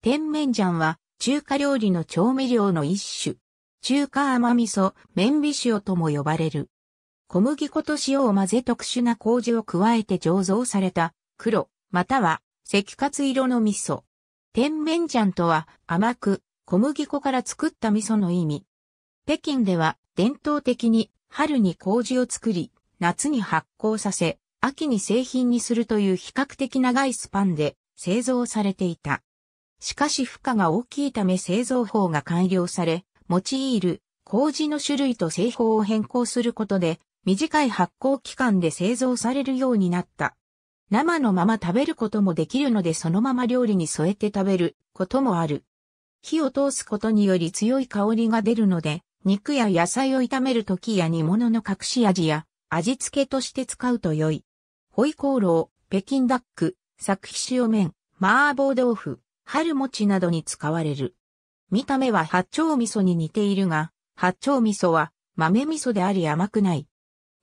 甜麺醤は中華料理の調味料の一種。中華甘味噌、麺微塩とも呼ばれる。小麦粉と塩を混ぜ特殊な麹を加えて醸造された黒、または赤褐色の味噌。甜麺醤とは甘く小麦粉から作った味噌の意味。北京では伝統的に春に麹を作り、夏に発酵させ、秋に製品にするという比較的長いスパンで製造されていた。しかし負荷が大きいため製造法が改良され、用いる麹の種類と製法を変更することで、短い発酵期間で製造されるようになった。生のまま食べることもできるのでそのまま料理に添えて食べることもある。火を通すことにより強い香りが出るので、肉や野菜を炒めるときや煮物の隠し味や味付けとして使うと良い。ホイコーロー、北京ダック、作皮塩麺、麻婆豆腐、春餅などに使われる。見た目は八丁味噌に似ているが、八丁味噌は豆味噌であり甘くない。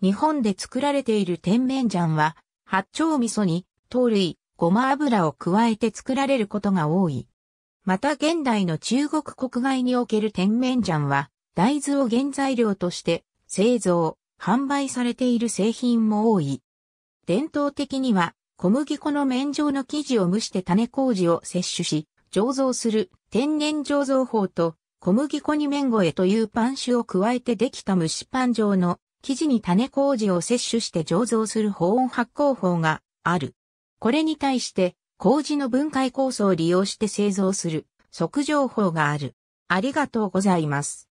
日本で作られている甜麺醤は、八丁味噌に糖類、ごま油を加えて作られることが多い。また現代の中国国外における甜麺醤は、大豆を原材料として製造、販売されている製品も多い。伝統的には小麦粉の麺状の生地を蒸して種麹を摂取し、醸造する天然醸造法と小麦粉に麺越えというパン種を加えてできた蒸しパン状の生地に種麹を摂取して醸造する保温発酵法がある。これに対して麹の分解酵素を利用して製造する即蒸法がある。ありがとうございます。